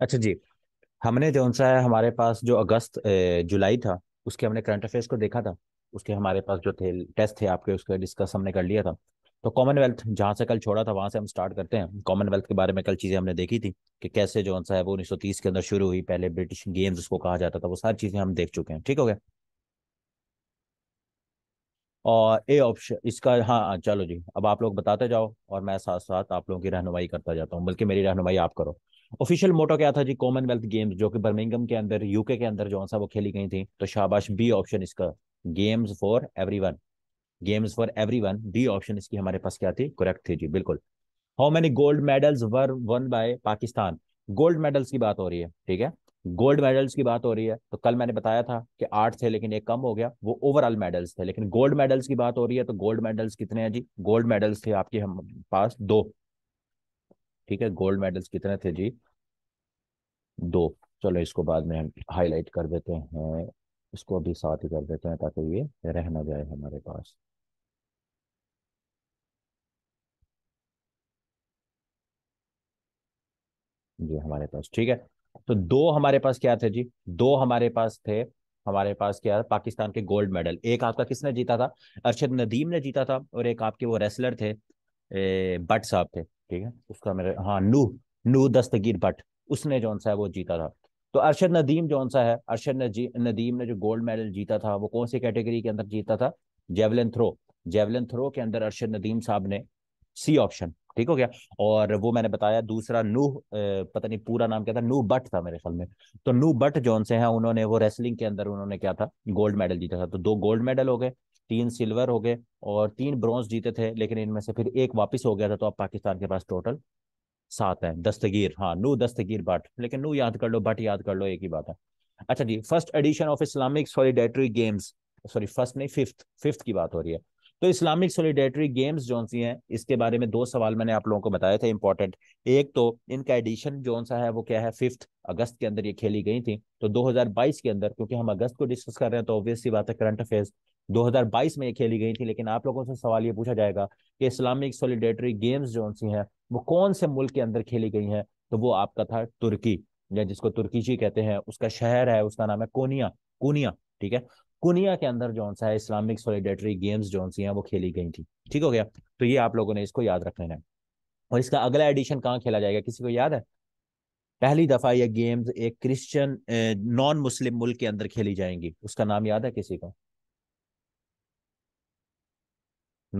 अच्छा जी हमने जो सा है हमारे पास जो अगस्त जुलाई था उसके हमने करंट अफेयर्स को देखा था उसके हमारे पास जो थे टेस्ट थे आपके उसके डिस्कस हमने कर लिया था तो कॉमनवेल्थ जहाँ से कल छोड़ा था वहाँ से हम स्टार्ट करते हैं कॉमनवेल्थ के बारे में कल चीज़ें हमने देखी थी कि कैसे जो सा है वो 1930 के अंदर शुरू हुई पहले ब्रिटिश गेम्स उसको कहा जाता था वो सारी चीज़ें हम देख चुके हैं ठीक हो गया और ए ऑप्शन इसका हाँ, हाँ चलो जी अब आप लोग बताते जाओ और मैं साथ साथ आप लोगों की रहनुमाई करता जाता हूँ बल्कि मेरी रहनुमाई आप करो ऑफिशियल मोटो क्या था जी कॉमनवेल्थ गेम्स जो कि बर्मिंगम के अंदर यूके के अंदर जो सा वो खेली गई थी तो शाबाश बी ऑप्शन इसका games for every games for every B option इसकी हमारे पास क्या थी करेक्ट थी जी बिल्कुल how many gold medals were won by Pakistan gold medals की बात हो रही है ठीक है गोल्ड मेडल्स की बात हो रही है तो कल मैंने बताया था कि आठ थे लेकिन एक कम हो गया वो ओवरऑल मेडल्स थे लेकिन गोल्ड मेडल्स की बात हो रही है तो गोल्ड मेडल्स कितने हैं जी गोल्ड मेडल्स थे आपके हम पास दो ठीक है गोल्ड मेडल्स कितने थे जी दो चलो इसको बाद में हम हाईलाइट कर देते हैं इसको अभी साथ ही कर देते हैं ताकि ये रहना जाए हमारे पास जी हमारे पास ठीक है तो दो हमारे पास क्या थे जी दो हमारे पास थे हमारे पास क्या पाकिस्तान के गोल्ड मेडल एक आपका किसने जीता था अरशद नदीम ने जीता था और एक आपके वो रेसलर थे ए, बट साहब थे ठीक है उसका मेरे हाँ नू नू दस्तगीर भट्ट उसने जो सा है वो जीता था तो अरशद नदीम जो सा है अरशद नदीम ने जो गोल्ड मेडल जीता था वो कौन सी कैटेगरी के अंदर जीता था जेवलिन थ्रो जेवलिन थ्रो के अंदर अरशद नदीम साहब ने सी ऑप्शन ठीक हो गया और वो मैंने बताया दूसरा नूह पता नहीं पूरा नाम क्या था नू बट था मेरे ख्याल में तो नू बट जोन से हैं उन्होंने वो रेसलिंग के अंदर उन्होंने क्या था गोल्ड मेडल जीता था तो दो गोल्ड मेडल हो गए तीन सिल्वर हो गए और तीन ब्रॉन्ज जीते थे लेकिन इनमें से फिर एक वापस हो गया था तो अब पाकिस्तान के पास टोटल सात है दस्तगीर हाँ नू दस्तगीर बट लेकिन नू याद कर लो बट याद कर लो एक ही बात है अच्छा जी first edition of Islamic solidarity games sorry first नहीं फिफ्थ फिफ्थ की बात हो रही है तो इस्लामिक सॉलिडेटरी गेम्स जो सी हैं इसके बारे में दो सवाल मैंने आप लोगों को बताए थे इंपॉर्टेंट एक तो इनका एडिशन जो सा है वो क्या है फिफ्थ अगस्त के अंदर ये खेली गई थी तो 2022 के अंदर क्योंकि हम अगस्त को डिस्कस कर रहे हैं तो ऑब्वियसली बात है करंट अफेयर्स 2022 में ये खेली गई थी लेकिन आप लोगों से सवाल ये पूछा जाएगा कि इस्लामिक सोलिडेटरी गेम्स जो सी हैं वो कौन से मुल्क के अंदर खेली गई हैं तो वो आपका था तुर्की या जिसको जी कहते हैं उसका शहर है उसका नाम है कोनिया कोनिया ठीक है कोनिया के अंदर जो सा है इस्लामिक सोलिडेटरी गेम्स जो सी हैं वो खेली गई थी ठीक हो गया तो ये आप लोगों ने इसको याद रख लेना है और इसका अगला एडिशन कहाँ खेला जाएगा किसी को याद है पहली दफा यह गेम्स एक क्रिश्चियन नॉन मुस्लिम मुल्क के अंदर खेली जाएंगी उसका नाम याद है किसी को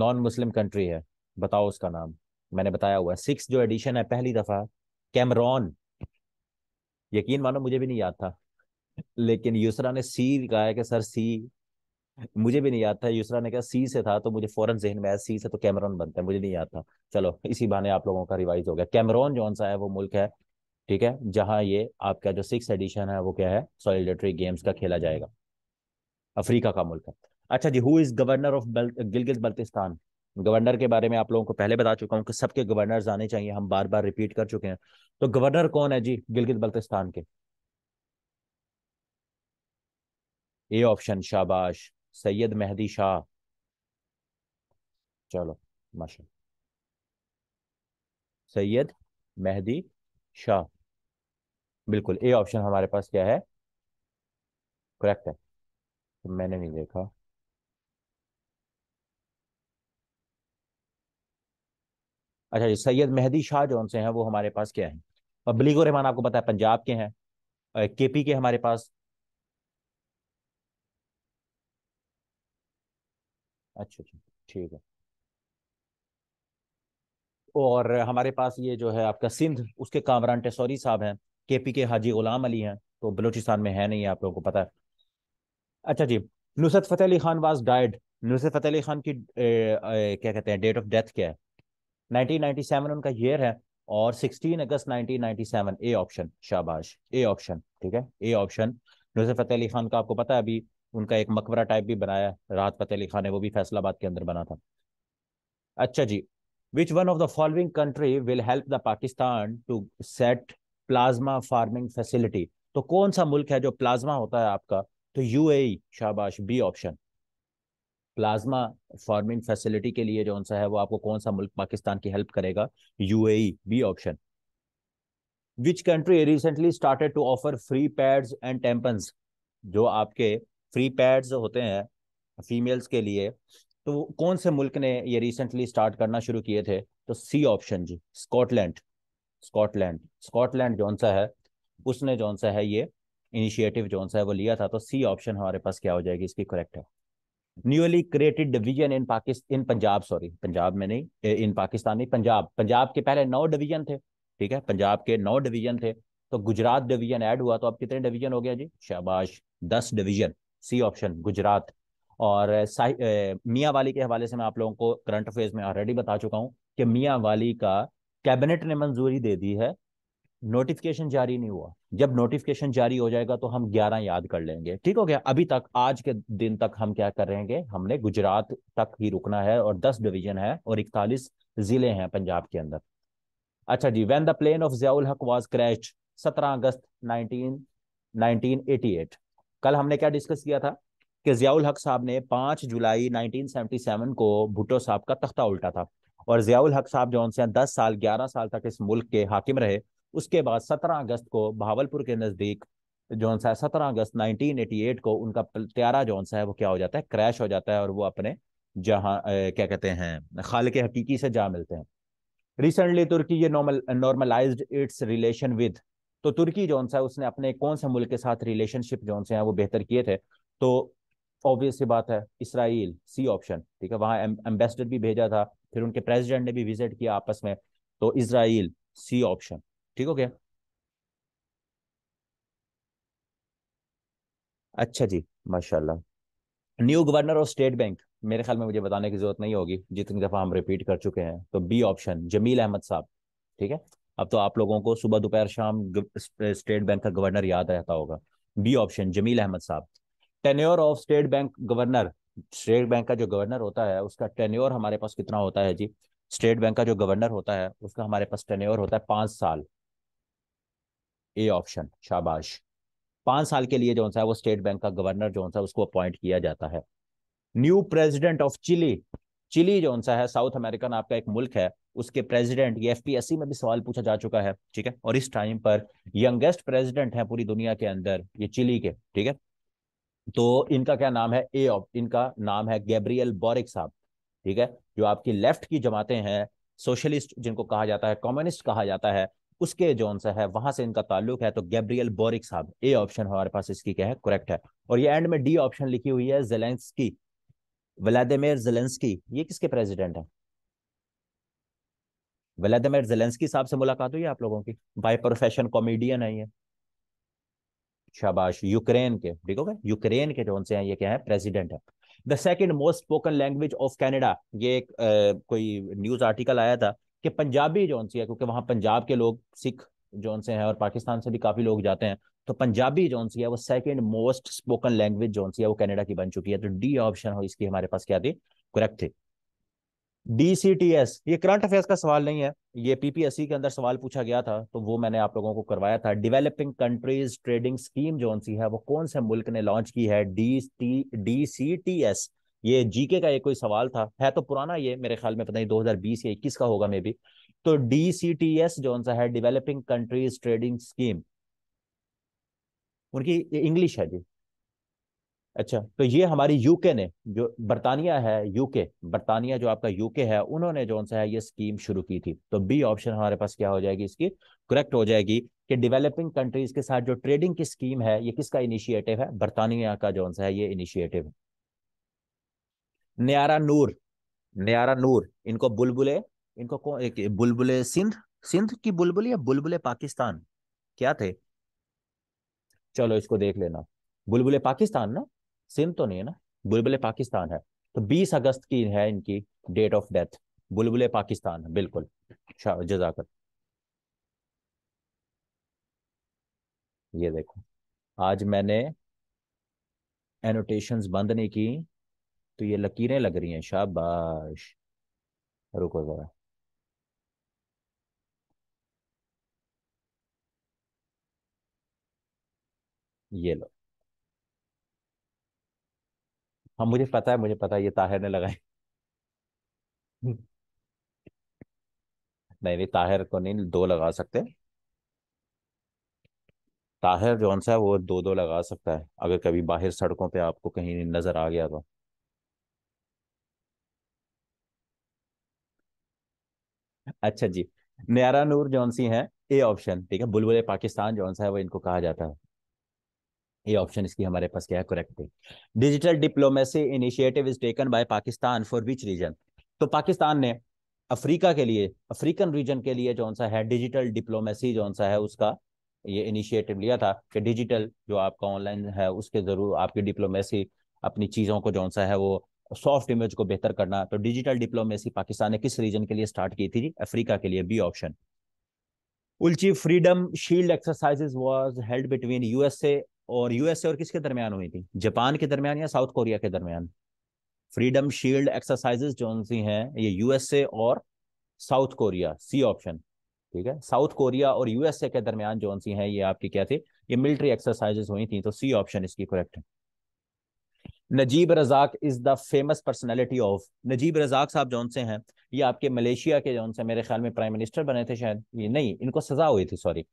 नॉन मुस्लिम कंट्री है बताओ उसका नाम मैंने बताया हुआ है सिक्स जो एडिशन है पहली दफा कैमरॉन यकीन मानो मुझे भी नहीं याद था लेकिन यूसरा ने सी कहा है कि सर सी मुझे भी नहीं याद था यूसरा ने कहा सी से था तो मुझे फौरन जहन में आया सी से तो कैमरॉन बनता है मुझे नहीं याद था चलो इसी बहाने आप लोगों का रिवाइज हो गया कैमरॉन जो सा है वो मुल्क है ठीक है जहां ये आपका जो सिक्स एडिशन है वो क्या है सॉलिडेटरी गेम्स का खेला जाएगा अफ्रीका का मुल्क है अच्छा जी who is governor of Gilgit Baltistan governor के बारे में आप लोगों को पहले बता चुका हूँ कि सबके गवर्नर आने चाहिए हम बार बार रिपीट कर चुके हैं तो गवर्नर कौन है जी गिलगित बल्तिस्तान के ए ऑप्शन शाबाश सैयद मेहदी शाह चलो माशा सैयद मेहदी शाह बिल्कुल ए ऑप्शन हमारे पास क्या है करेक्ट है तो मैंने नहीं देखा अच्छा जी सैयद मेहदी शाह जो उनसे हैं वो हमारे पास क्या है और बलीगो रहमान आपको पता है पंजाब के हैं के पी के हमारे पास अच्छा अच्छा ठीक है और हमारे पास ये जो है आपका सिंध उसके कामरान टेसौरी साहब हैं के पी के हाजी गुलाम अली हैं तो बलूचिस्तान में है नहीं आप लोगों को पता है अच्छा जी नुसरत फतेह अली खान वाज डाइड नुसरत फतेह अली खान की ए, ए, क्या कहते हैं डेट ऑफ डेथ क्या है 1997 उनका ईयर है और 16 अगस्त 1997 ए ऑप्शन शाबाश ए ऑप्शन ठीक है ए ऑप्शन नुजर फतेह अली खान का आपको पता है अभी उनका एक मकबरा टाइप भी बनाया राहत फतेह अली खान ने वो भी फैसलाबाद के अंदर बना था अच्छा जी which one of the following country will help the Pakistan to set plasma farming facility तो कौन सा मुल्क है जो प्लाज्मा होता है आपका तो यूएई e, शाबाश B option plasma farming facility के लिए जो सा है वो आपको कौन सा मुल्क पाकिस्तान की हेल्प करेगा UAE B option which country recently started to offer free pads and tampons जो आपके फ्री पैड्स होते हैं फीमेल्स के लिए तो कौन से मुल्क ने ये रिसेंटली स्टार्ट करना शुरू किए थे तो सी ऑप्शन जी स्कॉटलैंड स्कॉटलैंड स्कॉटलैंड जौन सा है उसने जौन सा है ये इनिशिएटिव जौन सा है वो लिया था तो सी ऑप्शन हमारे पास क्या हो जाएगी इसकी करेक्ट है newly created division in Pakistan in Punjab sorry Punjab में नहीं in Pakistan नहीं पंजाब पंजाब के पहले नौ डिवीजन थे ठीक है पंजाब के नौ डिवीजन थे तो गुजरात डिवीजन ऐड हुआ तो अब कितने डिवीजन हो गया जी शाबाश दस डिवीजन सी ऑप्शन गुजरात और मियाँ वाली के हवाले से मैं आप लोगों को करंट अफेयर्स में ऑलरेडी बता चुका हूँ कि मियाँ वाली का कैबिनेट ने मंजूरी दे दी है नोटिफिकेशन जारी नहीं हुआ जब नोटिफिकेशन जारी हो जाएगा तो हम 11 याद कर लेंगे ठीक हो गया अभी तक आज के दिन तक हम क्या कर हैं हमने गुजरात तक ही रुकना है और 10 डिवीजन है और इकतालीस जिले हैं पंजाब के अंदर अच्छा जी when the plane of Ziaul Haq was crash 17 अगस्त 19 1988 कल हमने क्या डिस्कस किया था कि जयाउल हक साहब ने 5 जुलाई 1977 को भुट्टो साहब का तख्ता उल्टा था और जयाउल हक साहब जो उनसे दस साल ग्यारह साल तक इस मुल्क के हाकिम रहे उसके बाद सत्रह अगस्त को भावलपुर के नज़दीक जो सा है सत्रह अगस्त 1988 को उनका प्यारा जो सा है वो क्या हो जाता है क्रैश हो जाता है और वो अपने जहाँ क्या कहते हैं खाल के हकीकी से जा मिलते हैं रिसेंटली तुर्की ये normal normalize its relation with तो तुर्की जो सा है उसने अपने कौन से मुल्क के साथ रिलेशनशिप जो से हैं वो बेहतर किए थे तो ऑब्वियस सी बात है इसराइल सी ऑप्शन ठीक है वहाँ एम्बेसडर भी भेजा था फिर उनके प्रेसिडेंट ने भी विजिट किया आपस में तो इसराइल सी ऑप्शन ठीक हो गया अच्छा जी माशाल्लाह new governor of state bank मेरे ख्याल में मुझे बताने की जरूरत नहीं होगी जितनी दफा हम रिपीट कर चुके हैं तो बी ऑप्शन जमील अहमद साहब ठीक है अब तो आप लोगों को सुबह दोपहर शाम स्टेट बैंक का गवर्नर याद रहता होगा बी ऑप्शन जमील अहमद साहब tenure of state bank governor state bank का जो गवर्नर होता है उसका टेन्योर हमारे पास कितना होता है जी स्टेट बैंक का जो गवर्नर होता है उसका हमारे पास टेन्योर होता है पांच साल ए ऑप्शन शाबाश पांच साल के लिए जो है वो स्टेट बैंक का गवर्नर जो है उसको अपॉइंट किया जाता है new president of Chile Chile जो है साउथ अमेरिकन आपका एक मुल्क है उसके प्रेसिडेंट ये एफपीएससी में भी सवाल पूछा जा चुका है ठीक है और इस टाइम पर यंगेस्ट प्रेसिडेंट है पूरी दुनिया के अंदर ये चिली के ठीक है तो इनका क्या नाम है ए ऑफ इनका नाम है गैब्रियल बोरिक साहब ठीक है जो आपकी लेफ्ट की जमाते हैं सोशलिस्ट जिनको कहा जाता है कम्युनिस्ट कहा जाता है उसके जोन से है वहां से इनका ताल्लुक है तो गैब्रियल बोरिक साहब ए ऑप्शन हमारे पास इसकी क्या है करेक्ट है और ये एंड में डी ऑप्शन लिखी हुई है जेलेंसकी व्लादिमिर जेलेंसकी ये किसके प्रेसिडेंट है व्लादिमिर जेलेंसकी साहब से मुलाकात हुई है आप लोगों की बाय प्रोफेशन कॉमेडियन है ये शाबाश यूक्रेन के ठीक हो यूक्रेन के जोन से है ये क्या है प्रेसिडेंट है the second most spoken language of Canada ये एक आ, कोई न्यूज आर्टिकल आया था कि पंजाबी जोन सी है क्योंकि वहाँ पंजाब के लोग सिख जोन से हैं और पाकिस्तान से भी काफ़ी लोग जाते हैं तो पंजाबी जोन सी है वो सेकेंड मोस्ट स्पोकन लैंग्वेज जोन सी है वो कैनेडा की बन चुकी है तो डी ऑप्शन हो इसकी हमारे पास क्या थी करेक्ट थी डीसीटीएस ये करंट अफेयर्स का सवाल नहीं है ये पीपीएससी के अंदर सवाल पूछा गया था तो वो मैंने आप लोगों को करवाया था डेवलपिंग कंट्रीज ट्रेडिंग स्कीम जोन सी है वो कौन से मुल्क ने लॉन्च की है D T D C T S ये जीके का एक कोई सवाल था है तो पुराना ये मेरे ख्याल में पता नहीं 2020 या इक्कीस का होगा मे बी तो डी सी टी एस जो सा है डेवलपिंग कंट्रीज ट्रेडिंग स्कीम उनकी इंग्लिश है जी अच्छा तो ये हमारी यूके ने जो बर्तानिया है यूके बर्तानिया जो आपका यूके है उन्होंने जो सा है ये स्कीम शुरू की थी तो बी ऑप्शन हमारे पास क्या हो जाएगी इसकी करेक्ट हो जाएगी कि डेवलपिंग कंट्रीज के साथ जो ट्रेडिंग की स्कीम है ये किसका इनिशिएटिव है बर्तानिया का जो सा है ये इनिशिएटिव है न्यारा नूर न्यारा नूर इनको बुलबुले इनको कौन एक बुलबुले सिंध सिंध की बुलबुल या बुलबुले पाकिस्तान क्या थे चलो इसको देख लेना बुलबुले पाकिस्तान ना सिंध तो नहीं है ना बुलबुले पाकिस्तान है तो 20 अगस्त की है इनकी डेट ऑफ डेथ बुलबुले पाकिस्तान बिल्कुल अच्छा, जजाकर ये देखो आज मैंने एनोटेशंस बंद नहीं की तो ये लकीरें लग रही हैं शाबाश रुको ज़रा ये लो हाँ मुझे पता है मुझे पता है ये ताहिर ने लगाए नहीं नहीं ताहिर को नहीं दो लगा सकते ताहिर जो सा है वो दो दो लगा सकता है अगर कभी बाहर सड़कों पे आपको कहीं नज़र आ गया तो अच्छा जी न्यारा नूर जौन सी है ए ऑप्शन ठीक है बुलबुल पाकिस्तान जौन सा है वो इनको कहा जाता है ये ऑप्शन इसकी हमारे पास क्या है करेक्ट है digital diplomacy initiative is taken by Pakistan for which reason तो पाकिस्तान ने अफ्रीका के लिए अफ्रीकन रीजन के लिए जौन सा है डिजिटल डिप्लोमेसी जौन सा है उसका ये इनिशिएटिव लिया था कि डिजिटल जो आपका ऑनलाइन है उसके जरूर आपकी डिप्लोमेसी अपनी चीज़ों को जौन सा है वो सॉफ्ट इमेज को बेहतर करना तो डिजिटल डिप्लोमेसी पाकिस्तान ने किस रीजन के लिए स्टार्ट की थी जी अफ्रीका के लिए B option Ulchi freedom shield exercises was held between USA और यूएसए और किसके दरमियान हुई थी जापान के दरमियान या साउथ कोरिया के दरमियान फ्रीडम शील्ड एक्सरसाइजेज जो सी हैं ये यूएसए और साउथ कोरिया सी ऑप्शन ठीक है साउथ कोरिया और यूएसए के दरमियान जो सी हैं ये आपकी क्या थी ये मिलिट्री एक्सरसाइजेज हुई थी तो सी ऑप्शन इसकी करेक्ट है Najib Razak is the famous personality of Najib Razak साहब जौन से हैं ये आपके मलेशिया के जौन से मेरे ख्याल में प्राइम मिनिस्टर बने थे शायद ये नहीं इनको सजा हुई थी सॉरी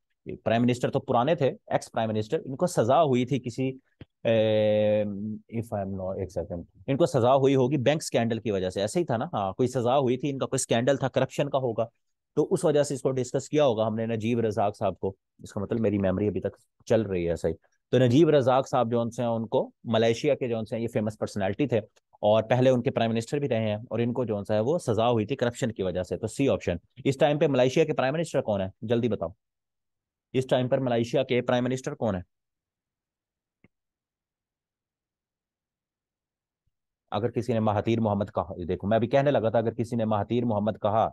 प्राइम मिनिस्टर तो पुराने थे एक्स प्राइम मिनिस्टर इनको सजा हुई थी किसी इफ आई एम नॉट एक सेकंड इनको सजा हुई होगी बैंक स्कैंडल की वजह से ऐसे ही था ना हाँ कोई सजा हुई थी इनका कोई स्कैंडल था करप्शन का होगा तो उस वजह से इसको डिस्कस किया होगा हमने नजीब रजाक साहब को इसका मतलब मेरी मेमोरी अभी तक चल रही है सही तो नजीब रजाक साहब जो हैं उनको मलेशिया के जो हैं ये फेमस पर्सनैलिटी थे और पहले उनके प्राइम मिनिस्टर भी रहे हैं और इनको जो है वो सजा हुई थी करप्शन की वजह से तो सी ऑप्शन इस टाइम पे मलेशिया के प्राइम मिनिस्टर कौन है जल्दी बताओ इस टाइम पर मलेशिया के प्राइम मिनिस्टर कौन है अगर किसी ने महातीर मोहम्मद कहा देखो मैं अभी कहने लगा था अगर किसी ने महातीर मोहम्मद कहा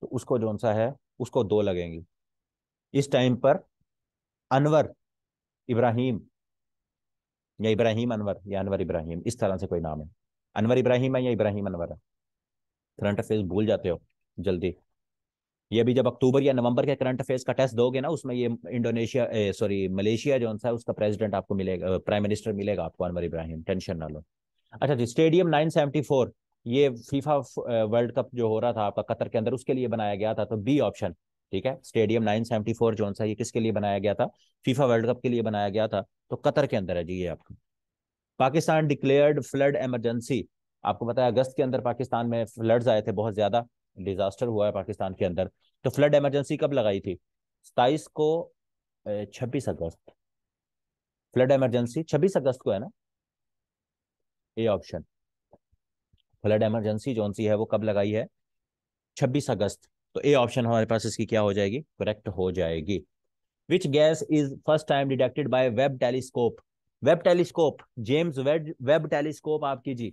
तो उसको जो सा है उसको दो लगेंगी इस टाइम पर अनवर इब्राहिम या इब्राहिम अनवर या अनवर इब्राहिम इस तरह से कोई नाम है अनवर इब्राहिम है या इब्राहिम अनवर है करंट अफेयर्स भूल जाते हो जल्दी ये भी जब अक्टूबर या नवंबर के करंट अफेयर्स का टेस्ट दोगे ना उसमें ये इंडोनेशिया सॉरी मलेशिया जो है उसका प्रेसिडेंट आपको मिलेगा प्राइम मिनिस्टर मिलेगा आपको अनवर इब्राहिम टेंशन ना लो अच्छा जी स्टेडियम 974 ये फीफा वर्ल्ड कप जो हो रहा था आपका कतर के अंदर उसके लिए बनाया गया था तो बी ऑप्शन ठीक है स्टेडियम 974 जोन सा ये किसके लिए बनाया गया था फीफा वर्ल्ड कप के लिए बनाया गया था तो कतर के अंदर है जी ये आपका पाकिस्तान डिक्लेयर्ड फ्लड एमरजेंसी आपको बताया अगस्त के अंदर पाकिस्तान में फ्लड्स आए थे बहुत ज्यादा डिजास्टर हुआ है पाकिस्तान के अंदर तो फ्लड एमरजेंसी कब लगाई थी सताइस को छब्बीस अगस्त फ्लड एमरजेंसी छब्बीस अगस्त को है ना ए ऑप्शन फ्लड एमरजेंसी जोन सी है वो कब लगाई है छब्बीस अगस्त तो ए ऑप्शन हमारे पास इसकी क्या हो जाएगी करेक्ट हो जाएगी which gas is first time detected by Webb telescope Webb telescope James Webb Webb telescope आपकी जी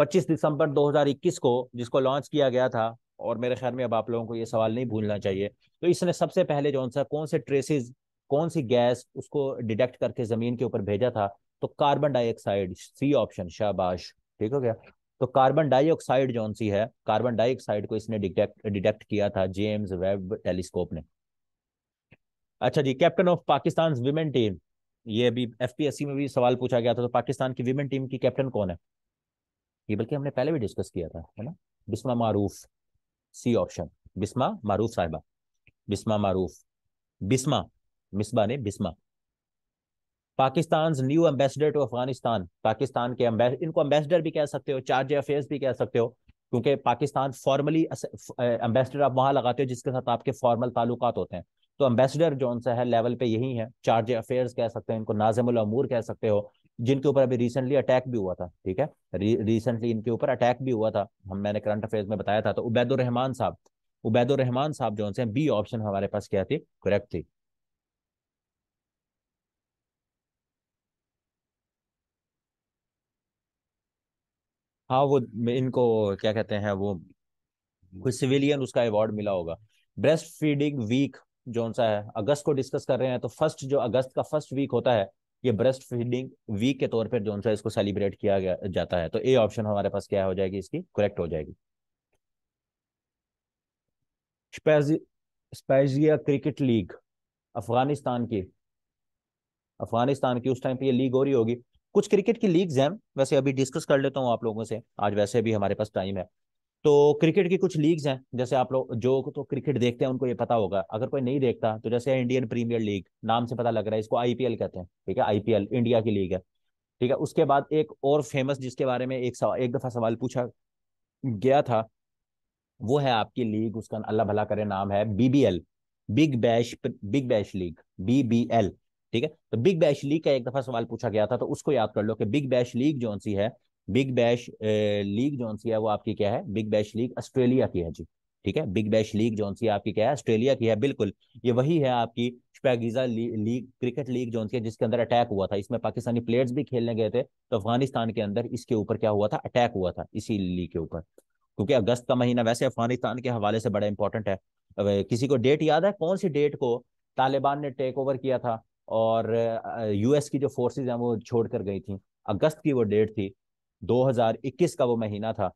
25 दिसंबर 2021 को जिसको लॉन्च किया गया था और मेरे ख्याल में अब आप लोगों को ये सवाल नहीं भूलना चाहिए तो इसने सबसे पहले जो सा कौन से ट्रेसेस कौन सी गैस उसको डिटेक्ट करके जमीन के ऊपर भेजा था तो कार्बन डाइऑक्साइड सी ऑप्शन शाबाश ठीक हो गया तो कार्बन डाइऑक्साइड जो सी है कार्बन डाइऑक्साइड को इसने डिटेक्ट डिटेक्ट किया था जेम्स वेब टेलीस्कोप ने अच्छा जी captain of Pakistan women team ये अभी एफ में भी सवाल पूछा गया था तो पाकिस्तान की विमेन टीम की कैप्टन कौन है ये बल्कि हमने पहले भी डिस्कस किया था है ना बिस्मा मारूफ सी ऑप्शन बिस्मा मारूफ साहिबा बिस्मा मारूफ बिस्मा मिसबा ने Bisma Pakistan new ambassador to Afghanistan Pakistan के इनको एम्बेसडर भी कह सकते हो चार्ज अफेयर्स भी कह सकते हो क्योंकि पाकिस्तान फॉर्मली एम्बेसडर आप वहां लगाते हो जिसके साथ आपके फॉर्मल ताल्लुक होते हैं तो अम्बेसडर जो सा है लेवल पे यही है चार्ज अफेयर्स कह सकते हैं इनको नाजमुल अमूर कह सकते हो जिनके ऊपर अभी रिसेंटली अटैक भी हुआ था ठीक है रिसेंटली इनके ऊपर अटैक भी हुआ था हम मैंने करंट अफेयर्स में बताया था तो उबैदुररहमान रहमान साहब उबैदुर रहमान साहब जो उनसे बी ऑप्शन हमारे पास क्या थी करेक्ट थी हाँ वो इनको क्या कहते हैं वो कोई सिविलियन उसका अवार्ड मिला होगा ब्रेस्ट फीडिंग वीक जो सा है अगस्त को डिस्कस कर रहे हैं तो फर्स्ट जो अगस्त का फर्स्ट वीक होता है ये ब्रेस्ट फीडिंग वीक के तौर पर जो सा इसको सेलिब्रेट किया गया जाता है तो ए ऑप्शन हमारे पास क्या हो जाएगी इसकी करेक्ट हो जाएगी स्पेजिया क्रिकेट लीग अफगानिस्तान की अफगानिस्तान की उस टाइम पे ये लीग हो रही होगी कुछ क्रिकेट की लीग्स हैं वैसे अभी डिस्कस कर लेता हूँ आप लोगों से आज वैसे भी हमारे पास टाइम है तो क्रिकेट की कुछ लीग्स हैं जैसे आप लोग जो तो क्रिकेट देखते हैं उनको ये पता होगा अगर कोई नहीं देखता तो जैसे इंडियन प्रीमियर लीग नाम से पता लग रहा है इसको आईपीएल कहते हैं ठीक है आईपीएल इंडिया की लीग है ठीक है उसके बाद एक और फेमस जिसके बारे में एक सवाल एक दफा सवाल पूछा गया था वो है आपकी लीग उसका अल्लाह भला करे नाम है BBL big bash big bash league BBL ठीक है तो बिग बैश लीग का एक दफा सवाल पूछा गया था तो उसको याद कर लो कि बिग बैश लीग जो सी है बिग बैश लीग जो सी है वो आपकी क्या है बिग बैश लीग ऑस्ट्रेलिया की है जी ठीक है बिग बैश लीग जो सी आपकी क्या है ऑस्ट्रेलिया की है बिल्कुल ये वही है आपकी शपैगीजा लीग क्रिकेट लीग जो सी है जिसके अंदर अटैक हुआ था इसमें पाकिस्तानी प्लेयर्स भी खेलने गए थे तो अफगानिस्तान के अंदर इसके ऊपर क्या हुआ था अटैक हुआ था इसी लीग के ऊपर क्योंकि अगस्त का महीना वैसे अफगानिस्तान के हवाले से बड़ा इंपॉर्टेंट है किसी को डेट याद है कौन सी डेट को तालिबान ने टेक ओवर किया था और यूएस की जो फोर्सेज हैं वो छोड़कर गई थी अगस्त की वो डेट थी 2021 का वो महीना था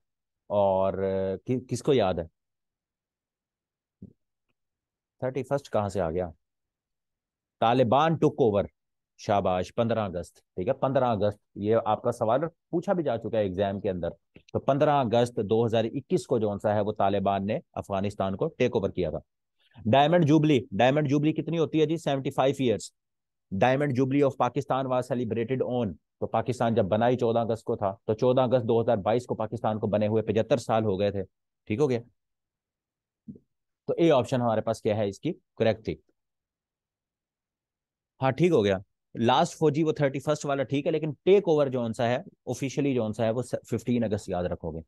और कि, किसको याद है थर्टी फर्स्ट कहाँ से आ गया तालिबान टुक ओवर शाबाश पंद्रह अगस्त ठीक है पंद्रह अगस्त ये आपका सवाल पूछा भी जा चुका है एग्जाम के अंदर तो पंद्रह अगस्त 2021 को जो सा है वो तालिबान ने अफगानिस्तान को टेक ओवर किया था डायमंड जुबली डायमंड जुबली कितनी होती है जी seventy five years diamond jubilee of Pakistan was celebrated on तो पाकिस्तान जब बनाई चौदह अगस्त को था तो चौदह अगस्त दो हजार बाईस को पाकिस्तान को बने हुए पचहत्तर साल हो गए थे ठीक हो गया तो ए ऑप्शन हमारे पास क्या है इसकी करेक्ट थी हाँ ठीक हो गया लास्ट फौजी वो थर्टी फर्स्ट वाला ठीक है लेकिन टेक ओवर जो सा है ऑफिशियली जो सा है वो फिफ्टीन अगस्त याद रखोगे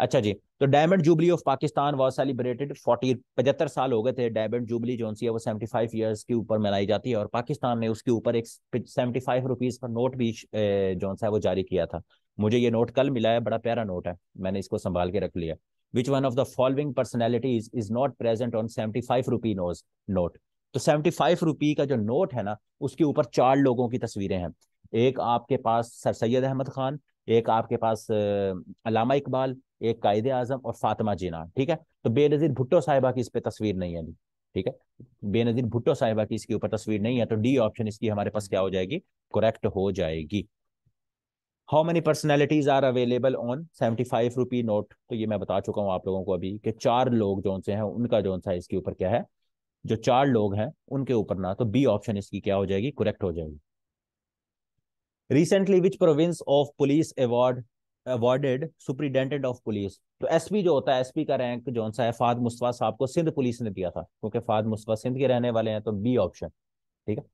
अच्छा जी तो diamond jubilee of Pakistan was celebrated forty पचहत्तर साल हो गए थे डायमंड जुबली जो सी है वो सेवेंटी फाइव ईयर्स के ऊपर मनाई जाती है और पाकिस्तान ने उसके ऊपर एक सेवेंटी फाइव रुपीज का नोट भी जो है वो जारी किया था मुझे ये नोट कल मिला है बड़ा प्यारा नोट है मैंने इसको संभाल के रख लिया which one of the following personalities is not present on seventy five rupee notes note तो सेवेंटी फाइव रुपी का जो नोट है ना उसके ऊपर चार लोगों की तस्वीरें हैं एक आपके पास सर सैयद अहमद खान एक आपके पास अलामा इकबाल एक कायद आजम और फातिमा जीना ठीक है तो बेनज़ीर भुट्टो साहिबा की इस पर तस्वीर नहीं है ठीक है बेनज़ीर भुट्टो साहिबा की इसके ऊपर तस्वीर नहीं है तो डी ऑप्शन इसकी हमारे पास क्या हो जाएगी करेक्ट हो जाएगी how many personalities are available on seventy five rupee note तो ये मैं बता चुका हूँ आप लोगों को अभी कि चार लोग जो से हैं उनका जो सा इसके ऊपर क्या है जो चार लोग हैं उनके ऊपर ना तो बी ऑप्शन इसकी क्या हो जाएगी करेक्ट हो जाएगी recently which province of police award awarded superintendent of police तो एसपी जो होता है एसपी का रैंक जो सा है फाद मुस्तफा साहब को सिंध पुलिस ने दिया था क्योंकि फाद मुस्तफा सिंध के रहने वाले हैं तो बी ऑप्शन ठीक है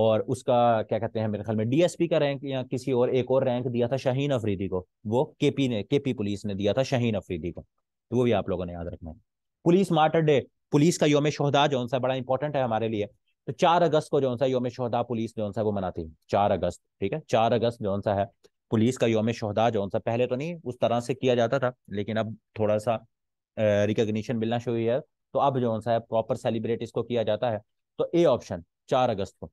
और उसका क्या कहते हैं मेरे ख्याल में डीएसपी का रैंक या किसी और एक और रैंक दिया था शाहीन अफरीदी को वो केपी ने केपी पुलिस ने दिया था शाहीन अफरीदी को तो वो भी आप लोगों ने याद रखना है पुलिस मार्टर डे पुलिस का योम शहदा जो सा बड़ा इंपॉर्टेंट है हमारे लिए तो चार अगस्त को जो सा योम शहदा पुलिस जो सा वो मनाती है चार अगस्त ठीक है चार अगस्त जो सा है पुलिस का योम शहदा जो सा पहले तो नहीं उस तरह से किया जाता था लेकिन अब थोड़ा सा रिकग्निशन मिलना शुरू हुआ है तो अब जो सा है प्रॉपर सेलिब्रेट इसको किया जाता है तो ए ऑप्शन चार अगस्त को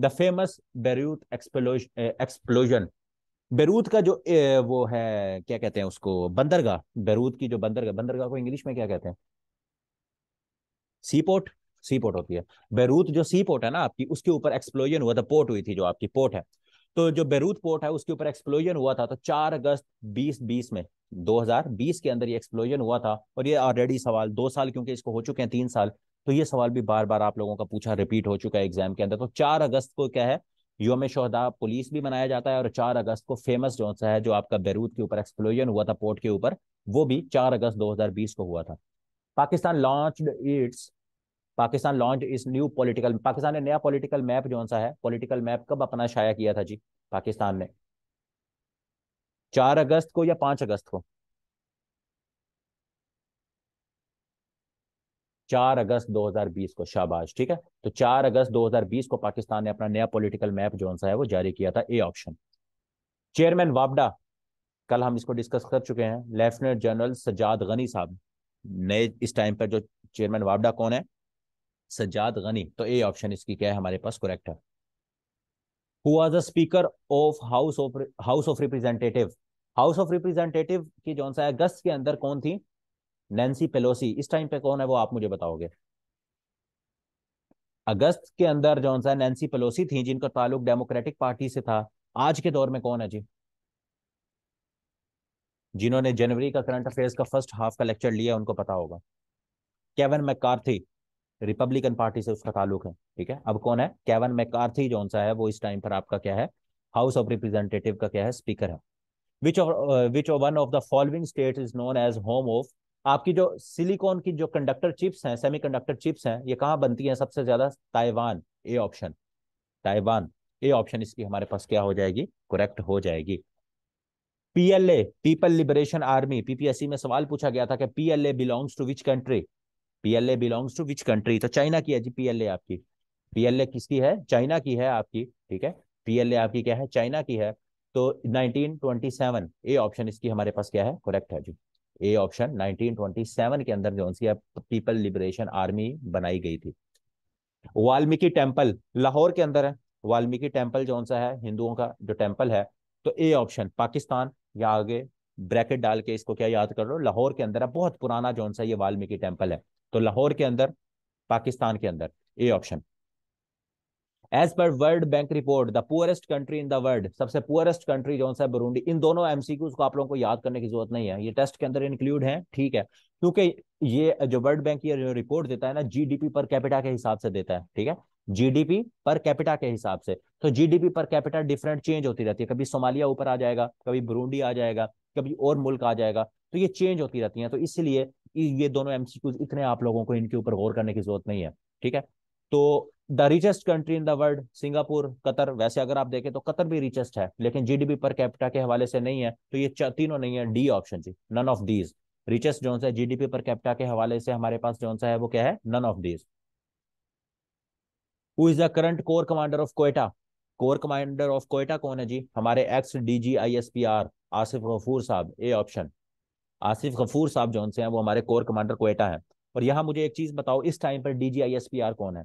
the famous explose explosion Beirut का जो ए, वो है क्या कहते हैं उसको बंदरगाह बैरूत की जो बंदरगाह बंदरगाह को इंग्लिश में क्या कहते हैं सी पोर्ट सी पोर्ट होती है बैरूत जो सी पोर्ट है ना आपकी उसके ऊपर एक्सप्लोजन हुआ था पोर्ट हुई थी जो आपकी पोर्ट है तो जो बैरूत पोर्ट है उसके ऊपर एक्सप्लोजन हुआ था तो चार अगस्त बीस में 2020 के अंदर ये एक्सप्लोजन हुआ था और ये ऑलरेडी सवाल दो साल क्योंकि इसको हो चुके हैं तीन साल तो ये सवाल भी बार बार आप लोगों का पूछा रिपीट हो चुका है एग्जाम के अंदर तो चार अगस्त को क्या है योम शहदा पुलिस भी मनाया जाता है और चार अगस्त को फेमस जो सा है जो आपका बैरूत के ऊपर एक्सप्लोजन हुआ था पोर्ट के ऊपर वो भी चार अगस्त दो को हुआ था Pakistan launch its Pakistan launch its new political Pakistan ने नया पॉलिटिकल मैप जो सा है पॉलिटिकल मैप कब अपना शाया किया था जी पाकिस्तान ने चार अगस्त को या पांच अगस्त को चार अगस्त 2020 को शाबाश ठीक है तो चार अगस्त 2020 को पाकिस्तान ने अपना नया पॉलिटिकल मैप जो सा है वो जारी किया था ए ऑप्शन चेयरमैन वापडा कल हम इसको डिस्कस कर चुके हैं लेफ्टिनेंट जनरल सजाद गनी साहब नए इस टाइम पर जो चेयरमैन वापडा कौन है सज्जाद गनी तो ए ऑप्शन इसकी क्या है हमारे पास करेक्ट है who are the speaker of house of house of representative house of representative की जो सा अगस्त के अंदर कौन थी नैन्सी पेलोसी इस टाइम पे कौन है वो आप मुझे बताओगे अगस्त के अंदर जो सा नैन्सी पेलोसी थी जिनका ताल्लुक डेमोक्रेटिक पार्टी से था आज के दौर में कौन है जी जिन्होंने जनवरी का करंट अफेयर्स का फर्स्ट हाफ का लेक्चर लिया उनको पता होगा केवन मैकार्थी रिपब्लिकन पार्टी से उसका ताल्लुक है ठीक है अब कौन है केवन मैकार्थी जो सा है वो इस टाइम पर आपका क्या है हाउस ऑफ रिप्रेजेंटेटिव का क्या है स्पीकर है which which one of the following state is known as home of आपकी जो सिलिकॉन की जो कंडक्टर चिप्स हैं सेमी कंडक्टर चिप्स हैं ये कहाँ बनती हैं सबसे ज्यादा Taiwan A option Taiwan A option इसकी हमारे पास क्या हो जाएगी करेक्ट हो जाएगी PLA people liberation army PPSC में सवाल पूछा गया था कि PLA belongs to which country PLA belongs to which country तो चाइना की है जी पीएलए आपकी पीएलए किसकी है चाइना की है आपकी ठीक है पीएलए आपकी क्या है चाइना की है तो 1927 ए ऑप्शन इसकी हमारे पास क्या है करेक्ट है जी ए ऑप्शन 1927 के अंदर जो सी पीपल लिबरेशन आर्मी बनाई गई थी वाल्मीकि टेम्पल लाहौर के अंदर है वाल्मीकि टेम्पल जो सा है हिंदुओं का जो टेम्पल है तो ए ऑप्शन पाकिस्तान या आगे ब्रैकेट डाल के इसको क्या याद कर लो लाहौर के अंदर है बहुत पुराना जो सा ये वाल्मीकि टेम्पल है तो लाहौर के अंदर पाकिस्तान के अंदर A option as per world bank report the poorest country in the world सबसे पुअरेस्ट कंट्री जो सा बुरुंडी इन दोनों एमसीक्यूज को आप लोगों को याद करने की जरूरत नहीं है ये टेस्ट के अंदर इंक्लूड है ठीक है क्योंकि ये जो वर्ल्ड बैंक ये जो रिपोर्ट देता है ना जीडीपी पर कैपिटा के हिसाब से देता है ठीक है जीडीपी पर कैपिटा के हिसाब से तो GDP per capita different change होती रहती है कभी सोमालिया ऊपर आ जाएगा कभी बुरुंडी आ जाएगा कभी और मुल्क आ जाएगा तो ये चेंज होती रहती है तो इसलिए ये दोनों एमसीक्यूज इतने आप लोगों को इनके ऊपर गौर करने की जरूरत नहीं है ठीक है तो the richest country in the world Singapore Qatar वैसे अगर आप देखें तो कतर भी रिचेस्ट है लेकिन जीडीपी पर कैपिटा के हवाले से नहीं है तो ये तीनों नहीं है डी ऑप्शन जी नन ऑफ दीज रिचेस्ट जो है जीडीपी पर कैपिटा के हवाले से हमारे पास जो है वो क्या है none of these who is the current core commander of Quetta core commander of Quetta कौन है जी हमारे ex D G I S P R Asif Ghafoor साहब ए ऑप्शन आसिफ गफूर साहब जो हैं वो हमारे कोर कमांडर कोयटा है और यहाँ मुझे एक चीज़ बताओ इस टाइम पर D G I S P R कौन है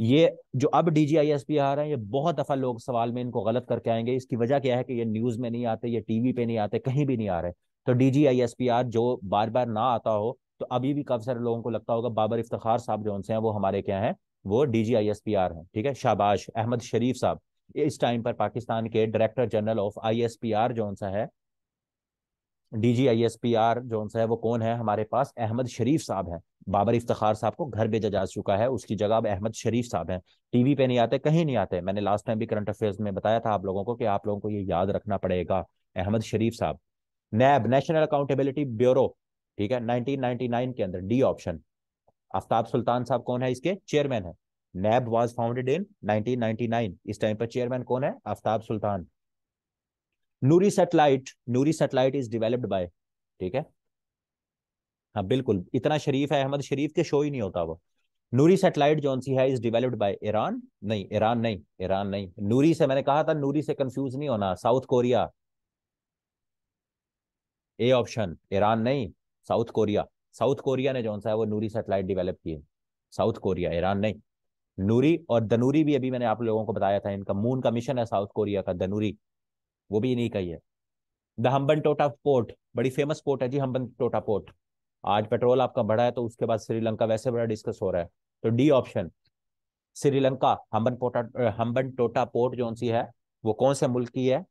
ये जो अब D G I S P R हैं ये बहुत दफ़ा लोग सवाल में इनको गलत करके आएंगे इसकी वजह क्या है कि ये न्यूज़ में नहीं आते ये टी वी पे नहीं आते कहीं भी नहीं आ रहे तो D G I S P R जो बार बार ना आता हो तो अभी भी काफ़ी सारे लोगों को लगता होगा बाबर इफ्तार साहब जो उनसे हैं वो हमारे क्या हैं वो D G I S P R हैं ठीक है शाबाश अहमद शरीफ साहब इस टाइम पर पाकिस्तान के director general of I S P R जो है D G I S P R जो है वो कौन है हमारे पास अहमद शरीफ साहब है बाबर इफ्तार साहब को घर भेजा जा चुका है उसकी जगह अब अहमद शरीफ साहब हैं टीवी पे नहीं आते कहीं नहीं आते मैंने लास्ट टाइम भी करंट अफेयर्स में बताया था आप लोगों को कि आप लोगों को ये याद रखना पड़ेगा अहमद शरीफ साहब नैब नेशनल अकाउंटेबिलिटी ब्यूरो ठीक है 1999 के अंदर डी ऑप्शन आफ्ताब सुल्तान साहब कौन है इसके चेयरमैन है NAB was founded in nineteen इस टाइम पर चेयरमैन कौन है Aftab Sultan Noori satellite Noori satellite is developed by ठीक है हाँ बिल्कुल इतना शरीफ है अहमद शरीफ के शो ही नहीं होता वो नूरी सेटेलाइट जो सी है इज डिवेलप्ड बाय ईरान नहीं ईरान नहीं ईरान नहीं नूरी से मैंने कहा था नूरी से कंफ्यूज नहीं होना South Korea A option Iran नहीं साउथ कोरिया साउथ कोरिया ने जो सा है वो नूरी सेटेलाइट डिवेलप किए साउथ कोरिया ईरान नहीं नूरी और दनूरी भी अभी मैंने आप लोगों को बताया था इनका मून का मिशन है साउथ कोरिया का दनूरी वो भी इन्हीं का ही है द हम्बन टोटा पोर्ट बड़ी फेमस पोर्ट है जी हम्बन टोटा पोर्ट आज पेट्रोल आपका बढ़ा है तो उसके बाद श्रीलंका वैसे बड़ा डिस्कस हो रहा है तो D option Sri Lanka Hambantota Hambantota port जो सी है वो कौन से मुल्क की है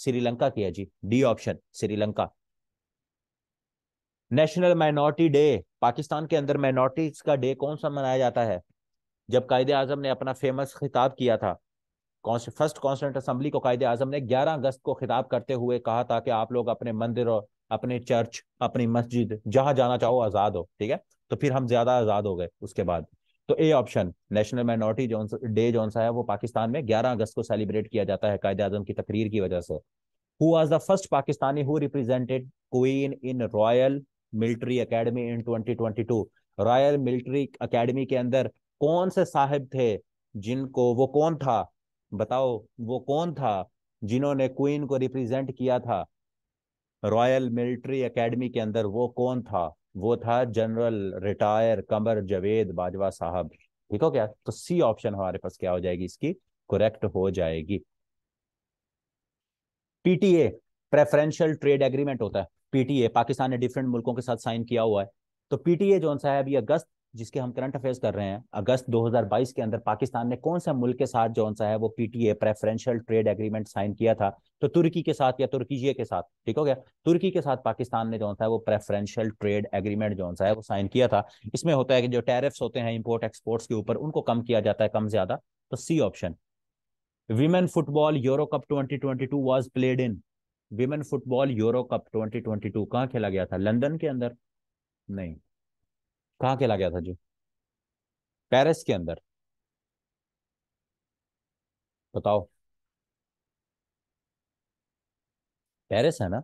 श्रीलंका की है जी D option Sri Lanka national minority day Pakistan के अंदर माइनॉरिटीज का डे कौन सा मनाया जाता है जब कायदे आजम ने अपना फेमस खिताब किया था फर्स्ट कॉन्स्टेंट असम्बली को कायदे आजम ने 11 अगस्त को खिताब करते हुए कहा था कि आप लोग अपने मंदिर और अपने चर्च अपनी मस्जिद जहां जाना चाहो आज़ाद हो ठीक है तो फिर हम ज्यादा आज़ाद हो गए उसके बाद तो ए ऑप्शन नेशनल माइनॉरिटी जो डे जो सा है वो पाकिस्तान में 11 अगस्त को सेलिब्रेट किया जाता है कायदे आजम की तकरीर की वजह से who was the first Pakistani who represented queen in royal military academy in 2022 royal military academy के अंदर कौन से साहिब थे जिनको वो कौन था बताओ वो कौन था जिन्होंने क्वीन को रिप्रेजेंट किया था रॉयल मिलिट्री एकेडमी के अंदर वो कौन था वो था जनरल रिटायर कमर जवेद बाजवा साहब ठीक हो क्या तो सी ऑप्शन हमारे पास क्या हो जाएगी इसकी करेक्ट हो जाएगी पीटीए प्रेफरेंशियल ट्रेड एग्रीमेंट होता है पीटीए पाकिस्तान ने डिफरेंट मुल्कों के साथ साइन किया हुआ है तो पीटीए जो सा है अभी अगस्त जिसके हम करंट अफेयर्स कर रहे हैं अगस्त 2022 के अंदर पाकिस्तान ने कौन सा मुल्क के साथ जो सा है वो PTA preferential trade agreement sign किया था तो तुर्की के साथ या तुर्की के साथ ठीक हो गया तुर्की के साथ पाकिस्तान ने जो सा है वो प्रेफरेंशियल ट्रेड एग्रीमेंट जो सा है वो साइन किया था इसमें होता है कि जो टैरिफ्स होते हैं इम्पोर्ट एक्सपोर्ट्स के ऊपर उनको कम किया जाता है कम ज्यादा तो C option women football euro cup 2022 was played in women football euro cup two कहाँ खेला गया था लंदन के अंदर नहीं कहाँ खेला गया था जी पेरिस के अंदर बताओ पेरिस है ना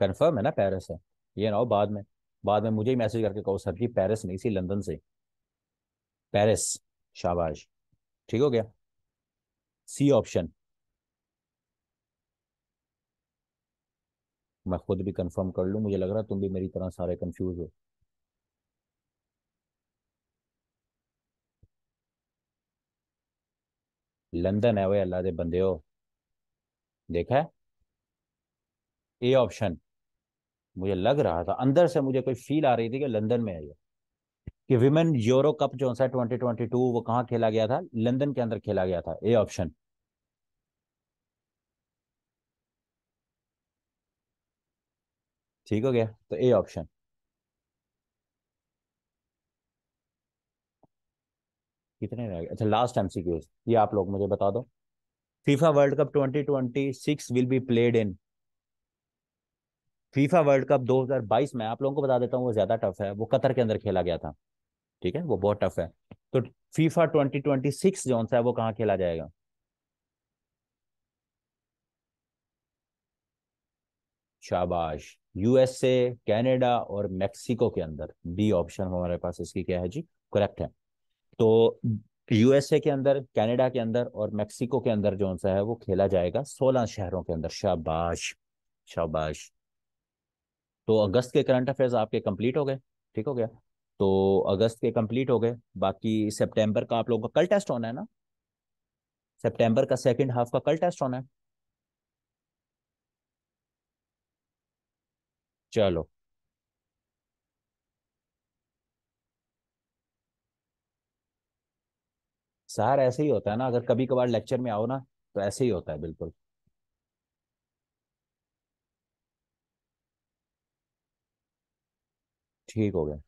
कंफर्म है ना पेरिस है ये ना हो बाद में बाद में मुझे ही मैसेज करके कहो सर जी पेरिस नहीं सी लंदन से पेरिस शाबाश ठीक हो गया सी ऑप्शन मैं खुद भी कंफर्म कर लूँ मुझे लग रहा है तुम भी मेरी तरह सारे कंफ्यूज हो लंदन है ओए अल्लाह बंदे हो देखा है ए ऑप्शन मुझे लग रहा था अंदर से मुझे कोई फील आ रही थी कि लंदन में है ये कि विमेन यूरो कप जो सा ट्वेंटी ट्वेंटी टू वो कहाँ खेला गया था लंदन के अंदर खेला गया था ए ऑप्शन ठीक हो गया तो ए ऑप्शन कितने रह गए अच्छा लास्ट एम ये आप लोग मुझे बता दो FIFA world cup 2026 will be played in FIFA world cup 2022 में आप लोगों को बता देता हूँ वो ज्यादा टफ है वो कतर के अंदर खेला गया था ठीक है वो बहुत टफ है तो फीफा 2026 जो सा है वो कहाँ खेला जाएगा शाबाश यूएसए कनाडा और मेक्सिको के अंदर बी ऑप्शन हमारे पास इसकी क्या है जी करेक्ट है तो यूएसए के अंदर कनाडा के अंदर और मेक्सिको के अंदर जो है वो खेला जाएगा सोलह शहरों के अंदर शाबाश शाबाश तो अगस्त के करंट अफेयर्स आपके कंप्लीट हो गए ठीक हो गया तो अगस्त के कंप्लीट हो गए बाकी सितंबर का आप लोगों का कल टेस्ट होना है ना सितंबर का सेकंड हाफ का कल टेस्ट होना है चलो सर ऐसे ही होता है ना अगर कभी कभार लेक्चर में आओ ना तो ऐसे ही होता है बिल्कुल ठीक हो गया